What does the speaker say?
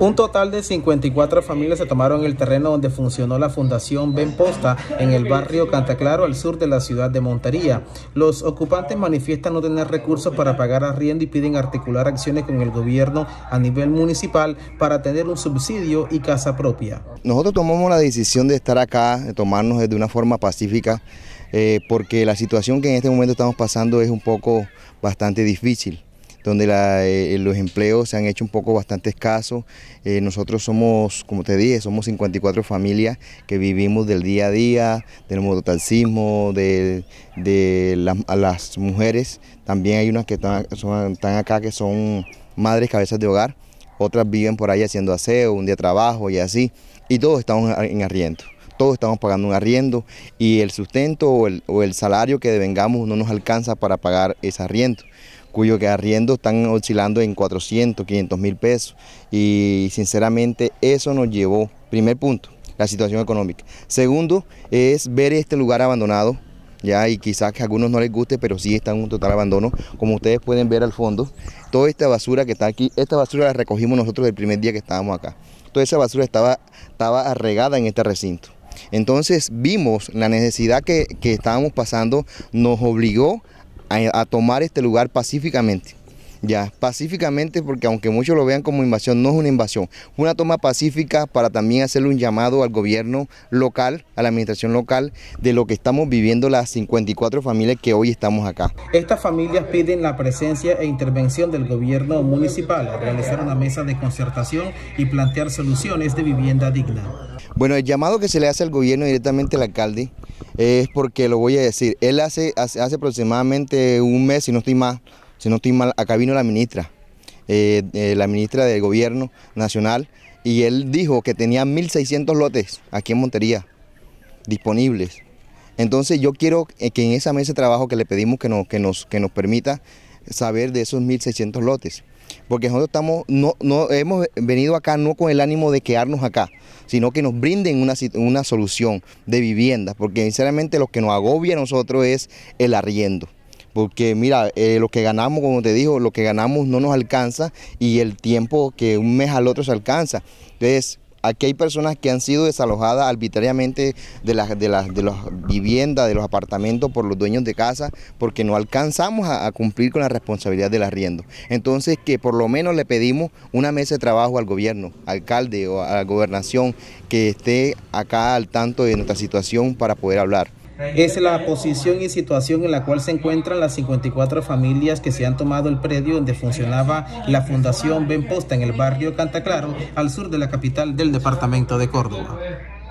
Un total de 54 familias se tomaron el terreno donde funcionó la Fundación Ben Posta en el barrio Cantaclaro al sur de la ciudad de Montería. Los ocupantes manifiestan no tener recursos para pagar arriendo y piden articular acciones con el gobierno a nivel municipal para tener un subsidio y casa propia. Nosotros tomamos la decisión de estar acá, de tomarnos de una forma pacífica, eh, porque la situación que en este momento estamos pasando es un poco bastante difícil donde eh, los empleos se han hecho un poco bastante escasos. Eh, nosotros somos, como te dije, somos 54 familias que vivimos del día a día, del mototaxismo, de, de las mujeres. También hay unas que están, están acá que son madres cabezas de hogar, otras viven por ahí haciendo aseo, un día trabajo y así, y todos estamos en arriendo todos estamos pagando un arriendo y el sustento o el, o el, salario que devengamos no nos alcanza para pagar ese arriendo que arriendo están oscilando en 400, 500 mil pesos. Y sinceramente eso nos llevó, primer punto, la situación económica. Segundo, es ver este lugar abandonado, ya, y quizás que a algunos no les guste, pero sí está en un total abandono, como ustedes pueden ver al fondo. Toda esta basura que está aquí, esta basura la recogimos nosotros el primer día que estábamos acá. Toda esa basura estaba, estaba arregada en este recinto. Entonces vimos la necesidad que, que estábamos pasando, nos obligó a, tomar este lugar pacíficamente ya pacíficamente, porque aunque muchos lo vean como invasión, no es una invasión, una toma pacífica para también hacerle un llamado al gobierno local, a la administración local, de lo que estamos viviendo las 54 familias que hoy estamos acá. Estas familias piden la presencia e intervención del gobierno municipal, realizar una mesa de concertación y plantear soluciones de vivienda digna. Bueno, el llamado que se le hace al gobierno directamente al alcalde es porque lo voy a decir, él hace, hace, aproximadamente un mes, si no estoy más, si no estoy mal, acá vino la ministra, eh, eh, la ministra del Gobierno Nacional, y él dijo que tenía 1.600 lotes aquí en Montería disponibles. Entonces yo quiero eh, que en esa mesa de trabajo que le pedimos que nos, que nos, que nos permita saber de esos 1.600 lotes. Porque nosotros estamos, no, no, hemos venido acá no con el ánimo de quedarnos acá, sino que nos brinden una, una solución de vivienda, porque sinceramente lo que nos agobia a nosotros es el arriendo porque mira, eh, lo que ganamos, como te digo, lo que ganamos no nos alcanza y el tiempo que un mes al otro se alcanza. Entonces, aquí hay personas que han sido desalojadas arbitrariamente de las, de las, de viviendas, de los apartamentos por los dueños de casa, porque no alcanzamos a, a, cumplir con la responsabilidad del arriendo. Entonces, que por lo menos le pedimos una mesa de trabajo al gobierno, alcalde o a la gobernación, que esté acá al tanto de nuestra situación para poder hablar es la posición y situación en la cual se encuentran las 54 familias que se han tomado el predio donde funcionaba la Fundación Ben Posta en el barrio Cantaclaro, al sur de la capital del departamento de Córdoba.